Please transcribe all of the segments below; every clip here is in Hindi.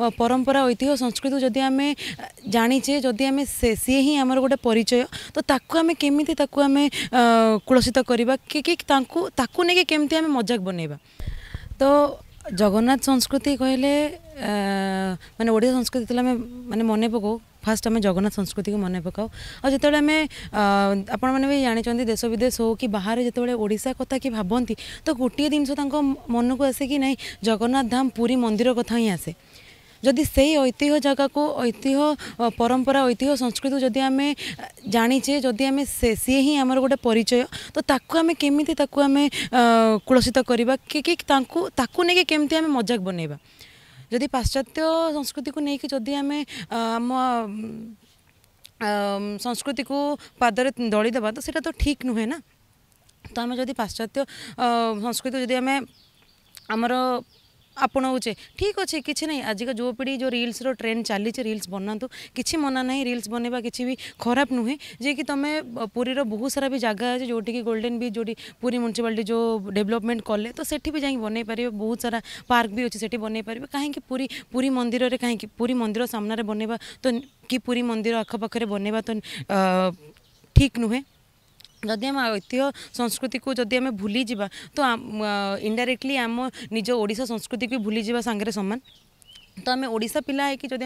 परंपरा ऐतिह संस्कृति जदि आम जाचे जदि आम से ही आम गोटे परिचय तो आम केमी आम कुलसित करने किमती आम मजाक बनैवा तो जगन्नाथ संस्कृति कहले मैंने ओडिया संस्कृति आम मानते मन पकाऊ फास्ट आम जगन्नाथ संस्कृति को मन पकाऊ आते आम आपने जानते देश विदेश हो कि बाहर जो ओडा कथा कि भावती तो गोटे जिनस मन को आसे कि ना जगन्नाथ धाम पूरी मंदिर कथ ही आसे जदि से ऐतिह जगह को ऐतिह परंपरा ऐतिह संस्कृति जदि आम जाचे जदि आम सीए ही आम गोटे परिचय तो आम केमी आम कुलसित करवा कि नहीं मजाक बनैवा जदि पाश्चात्य संस्कृति को लेकिन जदि आम आम संस्कृति को पाद दलिदे तो सीटा तो ठीक नुहे ना तो आम जब पाश्चात्य संस्कृति जब आम आमर आपणाऊे ठीक अच्छे कि ना आज का जो पीढ़ी जो रिल्स ट्रेंड चली रिल्स बनातु किसी मना ना रिल्स बनवा कि भी खराब नुहे जेकि तुम्हें पूरीर बहुत सारा भी जगह अच्छे जोटी गोल्डेन बीच जो पूरी म्यूनिसीपाटी जो डेवलपमेंट कले तो सेठी भी जाए बन पारे बहुत सारा पार्क भी अच्छे से बनई पारे कहीं पूरी पूरी मंदिर में कहीं पूरी मंदिर सामने बनवा तो कि पूरी मंदिर आखपाखे बनवा तो ठीक नुहे ଯଦି ଆମ ଐତିହ୍ୟ ସଂସ୍କୃତିକୁ ଯଦି ଆମେ ଭୁଲିଯିବା ତ ଇଣ୍ଡାଇରେକ୍ଟଲି ଆମ ନିଜ ଓଡ଼ିଶା ସଂସ୍କୃତିକୁ ଭୁଲିଯିବା ସାଙ୍ଗରେ ସମାନ तो आम ओडा पिला है कि जो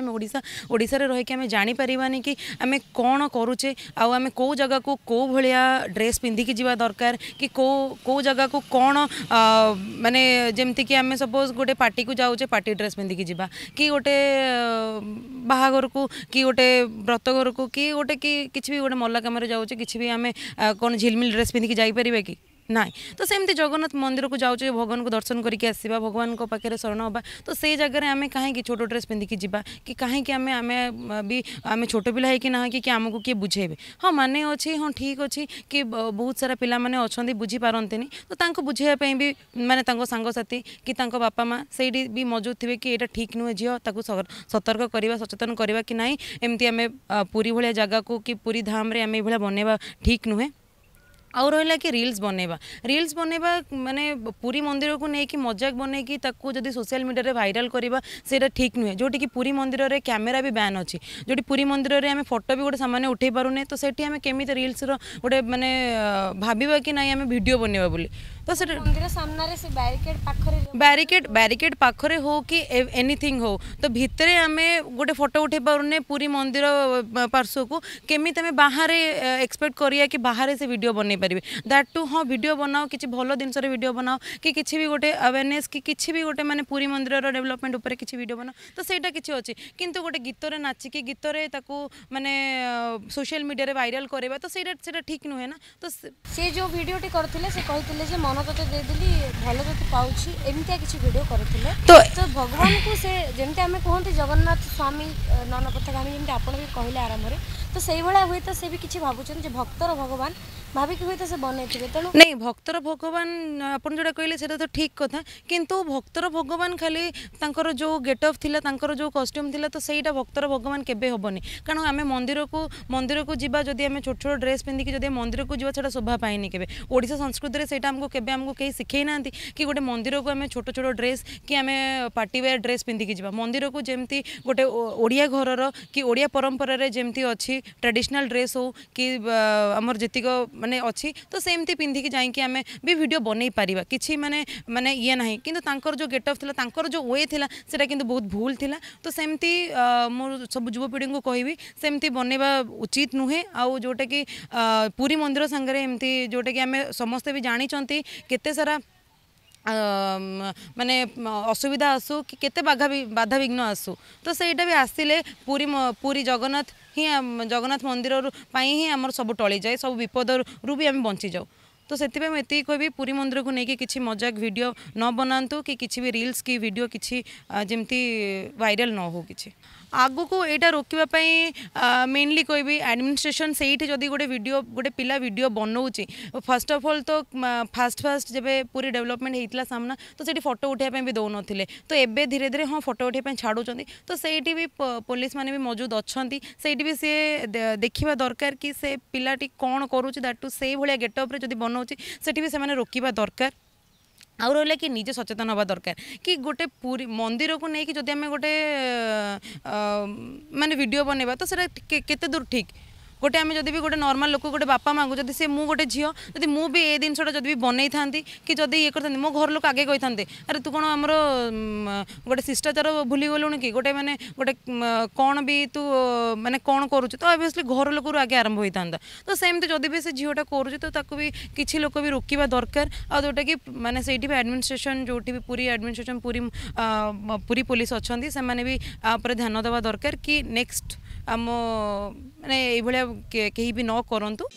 ओडार रहीकि आम जापरि कि आम कौन करुचे आम कौ जगह को कौ भाया ड्रेस पिंधिकी जी दरकार कि कौ जगह को कौन मानने जमीक आम सपोज गोटे पार्टी को जाऊे पार्टी ड्रेस पिंधिकी जी कि गोटे बाहाघर को कि गोटे व्रतघर को कि गोटे कि किसी भी गोटे मल्ला कम जाऊे कि आम कौन झिलमिल ड्रेस पिंधिक जापर कि ना तो सेमती जगन्नाथ मंदिर को जाऊ भगवान को दर्शन करके आसवा भगवान पाखे शरण हाँ तो से जगह आम कहीं छोट ड्रेस पिंधिक जावा कि कहीं आम आम भी आम छोट पिला है कि ना कि आमको किए बुझे हाँ मान अच्छे हाँ ठीक अच्छे कि बहुत सारा पिला अच्छा बुझीपारे तो बुझेपी भी मैंने सांगसाथी कि बापा माँ से भी मजबूत थे कि यहाँ ठीक नुहे झील सतर्क करवा सचेतन करवा कि ना एमती आम पूरी भाया जगह को कि पूरी धाम आम ये बनवा ठीक नुहे आउ रहा कि रिल्स बनवा रिल्स बनवा मैंने पूरी मंदिर को लेकिन मजाक बनईकि जदि सोशल मीडिया भाइराल करवा से ठीक नुहे जोटी कि पूरी मंदिर में क्यमेरा भी बैन अच्छी जो पूरी मंदिर में आम फटो भी गोटे सामान्य उठे नहीं तो से आम केमी रिल्स गोटे मैंने भाव कि ना आम भिड बनवा बोली बारिकेड बारिकेड पाखे हो कि एनिथिंग हो तो भितरे आमे गोटे फोटो उठे पारे पूरी मंदिर पार्श्व को केमी तुम बाहर एक्सपेक्ट करिया कि बाहर से वीडियो बनई पारे दैट टू हाँ वीडियो बनाओ कि भल जिन वीडियो बनाओ कि किसी भी गोटे अवेरने कि किसी भी गोटे मैंने पूरी मंदिर डेवलपमेंट उपर कि भिड बनाओ तो सही किसी अच्छे कि गोटे गीतर नाचिक गीतर मानने सोशियाल मीडिया भाइराल करवा तो ठीक नुहे ना तो सी जो भिडटी करते मन କାମ ତତେ ଦେଇଦେଲି ଭଲ ତତେ ପାଉଛି ଏମିତିଆ କିଛି ଭିଡ଼ିଓ କରିଥିଲେ ତ ଭଗବାନଙ୍କୁ ସେ ଯେମିତି ଆମେ କୁହନ୍ତି ଜଗନ୍ନାଥ ସ୍ୱାମୀ ନନପଥଗାମୀ ଯେମିତି ଆପଣ ବି କହିଲେ ଆରମ୍ଭରେ তো সেইভাবে হুয়েত সে বি কিছু ভাবুছেন যে ভক্তর ভগবান ভাবিকি হুয়েত সে বনাইথিবে তেণু নেই ভক্তর ভগবান আপন যেটা কহিলে সেটা তো ঠিক কথা কিন্তু ভক্তর ভগবান খালি তাঙ্কর যে গেট অফ লা তাঙ্কর যে কষ্ট্যুম লা তো সেইটা ভক্তর ভগবান কেবে হবনি কারণ আমি মন্দিরকু মন্দিরকু যা যদি আমি ছোট ছোট ড্রেস পিধিকি যদি মন্দিরকু যা সেটা শোভা পায়নি কেবে ওড়িশা সংস্কৃতিরে সেইটা আমি কেবে আমি কেউ শিখাই না কি গোটে মন্দিরকু আমি ছোট ছোট ড্রেস কি আমি পার্টিওয়ার ড্রেস পিধিকি যা মন্দিরকু যেমতি গোটে ওড়িয়া ঘরর কি ওড়িয়া পরম্পরার যেমতি অছি ट्राडिशनाल ड्रेस हो कि आम जितक मानने अच्छी तो सेमती पिंधिक जाकि भी भिड बनई पार कि मैंने मानने ये ना कि जो गेटअप थी जो वे थी कि बहुत भूल था तो सेमती मोर सब युवपीढ़ी को कहबी सेमती बनवा उचित नुहे आ जोटा कि पूरी मंदिर सागर एमती जोटा कि आम समस्ते भी जानते के सारा ମାନେ ଅସୁବିଧା ଆସୁ କି କେତେ ବାଧା ବାଧାବିଘ୍ନ ଆସୁ ତ ସେଇଟା ବି ଆସିଲେ ପୁରୀ ପୁରୀ ଜଗନ୍ନାଥ ହିଁ ଜଗନ୍ନାଥ ମନ୍ଦିରରୁ ପାଇଁ ହିଁ ଆମର ସବୁ ଟଳିଯାଏ ସବୁ ବିପଦରୁ ବି ଆମେ ବଞ୍ଚିଯାଉ তো ସେଥିପାଇଁ ମୁଁ ଏତିକି କହିବି ପୁରୀ ମନ୍ଦିରକୁ ନେଇକି କିଛି ମଜାକ ଭିଡ଼ିଓ ନ ବନାନ୍ତୁ କି କିଛି ବି ରିଲ୍ସ କି ଭିଡ଼ିଓ କିଛି ଯେମିତି ଭାଇରାଲ୍ ନ ହେଉ କିଛି ଆଗକୁ ଏଇଟା ରୋକିବା ପାଇଁ ମେନଲି କହିବି ଆଡ଼ମିନିଷ୍ଟ୍ରେସନ୍ ସେଇଠି ଯଦି ଗୋଟେ ଭିଡ଼ିଓ ଗୋଟେ ପିଲା ଭିଡ଼ିଓ ବନାଉଛି ଫାର୍ଷ୍ଟ ଅଫ୍ ଅଲ୍ ତ ଫାଷ୍ଟ ଫାଷ୍ଟ ଯେବେ ପୁରୀ ଡେଭଲପମେଣ୍ଟ ହେଇଥିଲା ସାମ୍ନା ତ ସେଠି ଫଟୋ ଉଠାଇବା ପାଇଁ ବି ଦେଉନଥିଲେ ତ ଏବେ ଧୀରେ ଧୀରେ ହଁ ଫଟୋ ଉଠାଇବା ପାଇଁ ଛାଡ଼ୁଛନ୍ତି ତ ସେଇଠି ବି ପୋଲିସମାନେ ବି ମଜୁଦ ଅଛନ୍ତି ସେଇଠି ବି ସିଏ ଦେଖିବା ଦରକାର କି ସେ ପିଲାଟି କ'ଣ କରୁଛି ଦାଟୁ ସେଇଭଳିଆ ଗେଟଅପ୍ରେ ଯଦି ବନାଉ नौ से भी दरकार आउ रहा कि निजे सचेतन हवा दरकार कि गोटे पूरी मंदिर को लेकिन जदि गोटे मानने भिड बनवा तो सर के, के, के दूर ठीक गोटे आम जब भी गोटे नर्माल लोक गोटे बापा माँ जब से मुझे झील जब मुझे ये जिनसा जब बनई था कि जब ये करते मो घर लोक आगे कही था अरे तू कौन आम गोटे शिष्टाचार भूली गलुण कि गोटे मैंने गोटे कौन भी तू मानने कौन करुचु तो अभीअसली घर लोक आगे आरंभ होता तो सेमती जब भी से झीलटा करुच तो लोक भी रोकवा दरकार आउटा कि मानने से आडमिनिस्ट्रेशन जो भी पूरी आडमिनिस्ट्रेशन पूरी पूरी पुलिस अच्छा से मैंने ध्यान दवा दरकार कि नेक्स्ट ଆମ ମାନେ ଏଇଭଳିଆ କେହି ବି ନ କରନ୍ତୁ